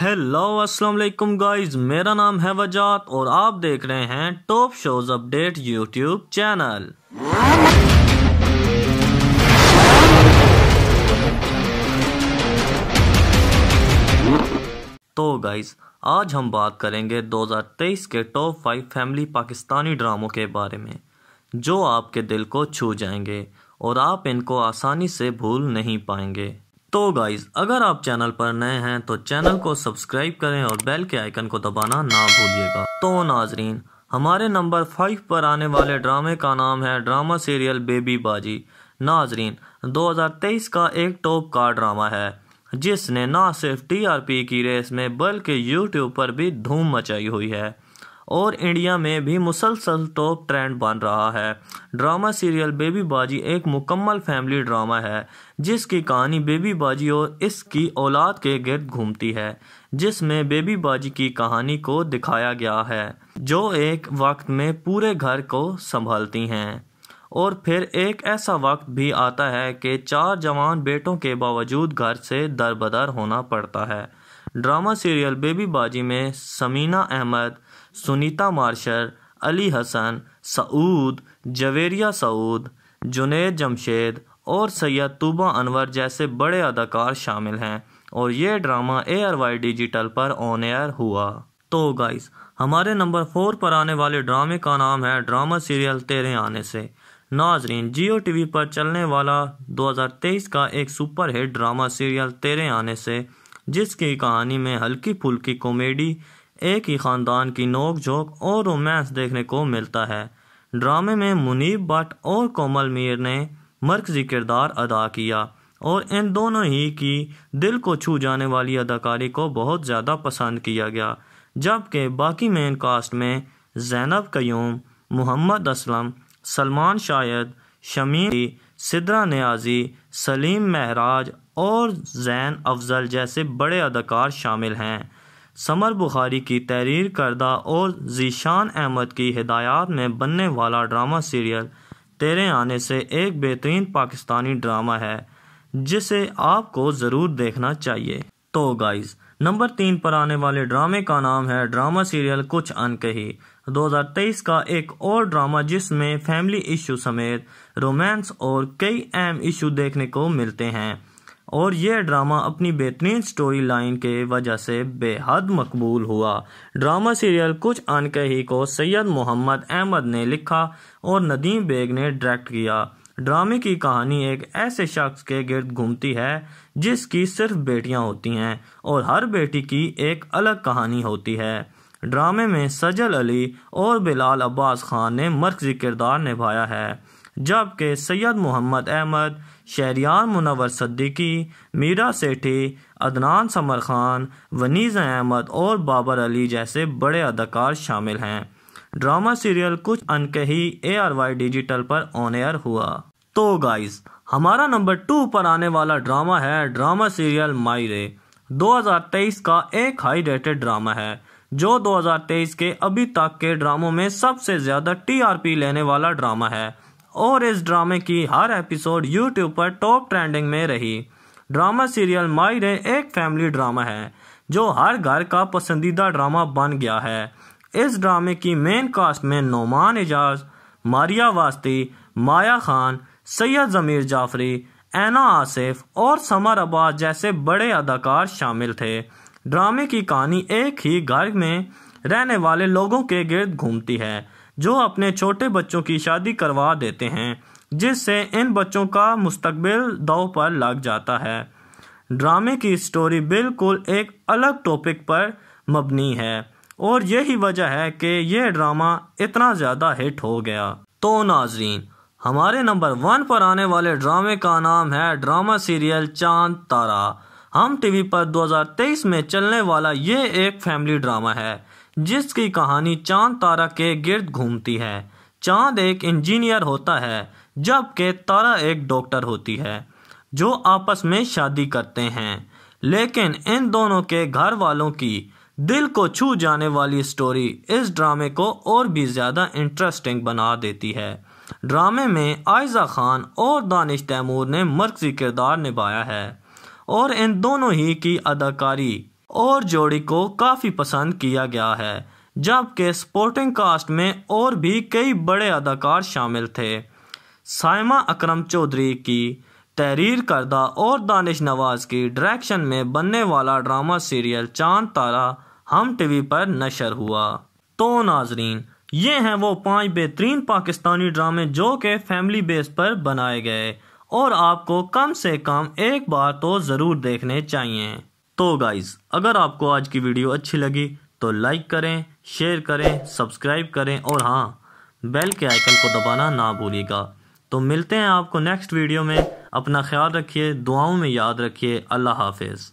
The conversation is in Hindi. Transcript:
हेलो अस्सलाम वालेकुम गाइस मेरा नाम है वजात और आप देख रहे हैं top shows update YouTube channel तो गाइस आज हम बात करेंगे 2023 के टॉप फाइव फैमिली पाकिस्तानी ड्रामों के बारे में जो आपके दिल को छू जाएंगे और आप इनको आसानी से भूल नहीं पाएंगे तो गाइज अगर आप चैनल पर नए हैं तो चैनल को सब्सक्राइब करें और बेल के आइकन को दबाना ना भूलिएगा तो नाजरीन हमारे नंबर फाइव पर आने वाले ड्रामे का नाम है ड्रामा सीरियल बेबी बाजी नाजरीन 2023 का एक टॉप का ड्रामा है जिसने ना सिर्फ टीआरपी की रेस में बल्कि यूट्यूब पर भी धूम मचाई हुई है और इंडिया में भी मुसलसल टॉप ट्रेंड बन रहा है ड्रामा सीरियल बेबी बाजी एक मुकम्मल फैमिली ड्रामा है जिसकी कहानी बेबी बाजी और इसकी औलाद के गर्द घूमती है जिसमें बेबी बाजी की कहानी को दिखाया गया है जो एक वक्त में पूरे घर को संभालती हैं और फिर एक ऐसा वक्त भी आता है कि चार जवान बेटों के बावजूद घर से दरबदर होना पड़ता है ड्रामा सीरियल बेबी बाजी में समीना अहमद सुनीता मार्शर अली हसन सऊद जवेरिया सऊद जुनेद जमशेद और सैयद तूबा अनवर जैसे बड़े अदाकार शामिल हैं और ये drama A R Y digital पर ऑन एयर हुआ तो गाइस हमारे नंबर फोर पर आने वाले ड्रामे का नाम है ड्रामा सीरियल तेरे आने से नाजरीन जियो टीवी पर चलने वाला 2023 का एक सुपर हिट ड्रामा सीरियल तेरे आने से जिसकी कहानी में हल्की फुल्की कॉमेडी एक ही ख़ानदान की नोक झोंक और रोमांस देखने को मिलता है ड्रामे में मुनीब भट्ट और कोमल मीर ने मरकजी किरदार अदा किया और इन दोनों ही की दिल को छू जाने वाली अदाकारी को बहुत ज़्यादा पसंद किया गया जबकि बाकी मेन कास्ट में जैनब क्यूम मोहम्मद असलम सलमान शायद शमीर सिद्रा न्याजी सलीम महराज और जैन अफजल जैसे बड़े अदाकार शामिल हैं समर बुखारी की तहरीर करदा और जीशान अहमद की हिदायत में बनने वाला ड्रामा सीरियल तेरे आने से एक बेहतरीन पाकिस्तानी ड्रामा है जिसे आपको ज़रूर देखना चाहिए तो गाइज़ नंबर तीन पर आने वाले ड्रामे का नाम है ड्रामा सीरियल कुछ अनकही 2023 का एक और ड्रामा जिसमें फैमिली इशू समेत रोमांस और कई अहम इशू देखने को मिलते हैं और यह ड्रामा अपनी बेहतरीन स्टोरी लाइन के वजह से बेहद मकबूल हुआ ड्रामा सीरियल कुछ अनक ही को सैयद मोहम्मद अहमद ने लिखा और नदीम बेग ने डायरेक्ट किया ड्रामे की कहानी एक ऐसे शख्स के गिर्द घूमती है जिसकी सिर्फ बेटियां होती हैं और हर बेटी की एक अलग कहानी होती है ड्रामे में सजल अली और बिलाल अब्बास खान ने मरकजी किरदार निभाया है जबकि सैयद मोहम्मद अहमद शहरियान मुनवर सद्दीकी मीरा सेठी अदनान समर खान वनीज़ अहमद और बाबर अली जैसे बड़े अदाकार शामिल हैं drama serial Kuch Ankahi A R Y digital पर ऑन एयर हुआ तो गाइस हमारा नंबर टू पर आने वाला ड्रामा है ड्रामा सीरियल माई हजार तेईस का एक हाई रेटेड ड्रामा है जो 2023 के अभी तक के ड्रामों में सबसे ज़्यादा टीआरपी लेने वाला ड्रामा है और इस ड्रामे की हर एपिसोड यूट्यूब पर टॉप ट्रेंडिंग में रही ड्रामा सीरियल रे एक फैमिली ड्रामा है जो हर घर का पसंदीदा ड्रामा बन गया है इस ड्रामे की मेन कास्ट में नोमान एजाज मारिया वास्ती माया खान सैयद जमीर जाफरी एना आसिफ और समर अब्बास जैसे बड़े अदाकार शामिल थे ड्रामे की कहानी एक ही घर में रहने वाले लोगों के गिर्द घूमती है जो अपने छोटे बच्चों की शादी करवा देते हैं जिससे इन बच्चों का मुस्तबिल दौ पर लग जाता है ड्रामे की स्टोरी बिल्कुल एक अलग टॉपिक पर मबनी है और यही वजह है कि यह ड्रामा इतना ज़्यादा हिट हो गया तो नाजरीन हमारे नंबर वन पर आने वाले ड्रामे का नाम है ड्रामा सीरियल चांद तारा हम टीवी पर 2023 में चलने वाला ये एक फैमिली ड्रामा है जिसकी कहानी चांद तारा के गिर्द घूमती है चांद एक इंजीनियर होता है जबकि तारा एक डॉक्टर होती है जो आपस में शादी करते हैं लेकिन इन दोनों के घर वालों की दिल को छू जाने वाली स्टोरी इस ड्रामे को और भी ज़्यादा इंटरेस्टिंग बना देती है ड्रामे में आयजा खान और दानिश तैमूर ने मर्जी किरदार निभाया है और इन दोनों ही की अदाकारी और जोड़ी को काफ़ी पसंद किया गया है जबकि स्पोर्टिंग कास्ट में और भी कई बड़े अदाकार शामिल थे साइमा अकरम चौधरी की तहरीर करदा और दानिश नवाज़ की डायरेक्शन में बनने वाला ड्रामा सीरियल चांद तारा हम टीवी पर नशर हुआ तो नाजरीन ये हैं वो पांच बेहतरीन पाकिस्तानी ड्रामे जो के फैमिली बेस पर बनाए गए और आपको कम से कम एक बार तो ज़रूर देखने चाहिए तो गाइज़ अगर आपको आज की वीडियो अच्छी लगी तो लाइक करें शेयर करें सब्सक्राइब करें और हाँ बेल के आइकन को दबाना ना भूलिएगा तो मिलते हैं आपको नेक्स्ट वीडियो में अपना ख्याल रखिए दुआओं में याद रखिए अल्लाह हाफिज़